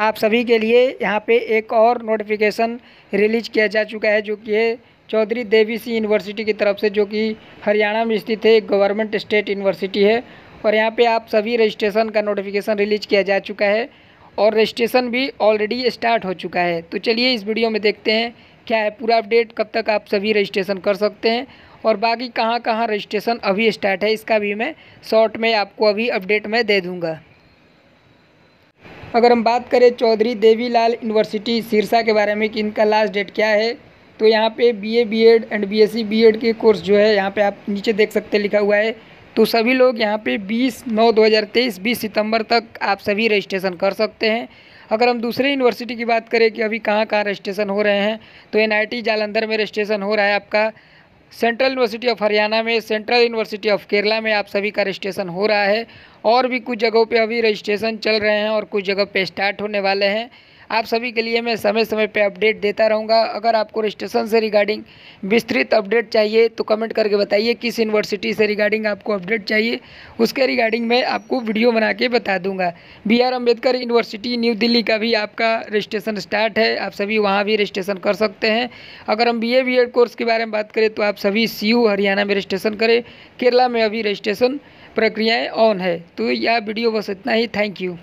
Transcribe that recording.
आप सभी के लिए यहाँ पे एक और नोटिफिकेशन रिलीज किया जा चुका है जो कि है चौधरी देवी सिंह यूनिवर्सिटी की तरफ से जो कि हरियाणा में स्थित है गवर्नमेंट स्टेट यूनिवर्सिटी है और यहाँ पे आप सभी रजिस्ट्रेशन का नोटिफिकेशन रिलीज किया जा चुका है और रजिस्ट्रेशन भी ऑलरेडी स्टार्ट हो चुका है तो चलिए इस वीडियो में देखते हैं क्या है पूरा अपडेट कब तक आप सभी रजिस्ट्रेशन कर सकते हैं और बाकी कहाँ कहाँ रजिस्ट्रेशन अभी स्टार्ट है इसका भी मैं शॉर्ट में आपको अभी अपडेट में दे दूँगा अगर हम बात करें चौधरी देवीलाल यूनिवर्सिटी सिरसा के बारे में कि इनका लास्ट डेट क्या है तो यहाँ पे BA BEd and BSc BEd के कोर्स जो है यहाँ पे आप नीचे देख सकते लिखा हुआ है तो सभी लोग यहाँ पे 20 नौ 2023 20 सितंबर तक आप सभी रजिस्ट्रेशन कर सकते हैं अगर हम दूसरे यूनिवर्सिटी की बात करें कि अभी कहाँ कहाँ रजिस्ट्रेशन हो रहे हैं तो एन जालंधर में रजिस्ट्रेशन हो रहा है आपका सेंट्रल यूनिवर्सिटी ऑफ हरियाणा में सेंट्रल यूनिवर्सिटी ऑफ केरला में आप सभी का रजिस्ट्रेशन हो रहा है और भी कुछ जगहों पे अभी रजिस्ट्रेशन चल रहे हैं और कुछ जगह पे स्टार्ट होने वाले हैं आप सभी के लिए मैं समय समय पर अपडेट देता रहूँगा अगर आपको रजिस्ट्रेशन से रिगार्डिंग विस्तृत अपडेट चाहिए तो कमेंट करके बताइए किस यूनिवर्सिटी से रिगार्डिंग आपको अपडेट चाहिए उसके रिगार्डिंग मैं आपको वीडियो बना के बता दूंगा B R Ambedkar university New Delhi का भी आपका रजिस्ट्रेशन स्टार्ट है आप सभी वहाँ भी रजिस्ट्रेशन कर सकते हैं अगर हम B A B Ed course के बारे में बात करें तो आप सभी सी हरियाणा में रजिस्ट्रेशन करें केरला में अभी रजिस्ट्रेशन प्रक्रियाएं ऑन है तो यह वीडियो बस इतना ही थैंक यू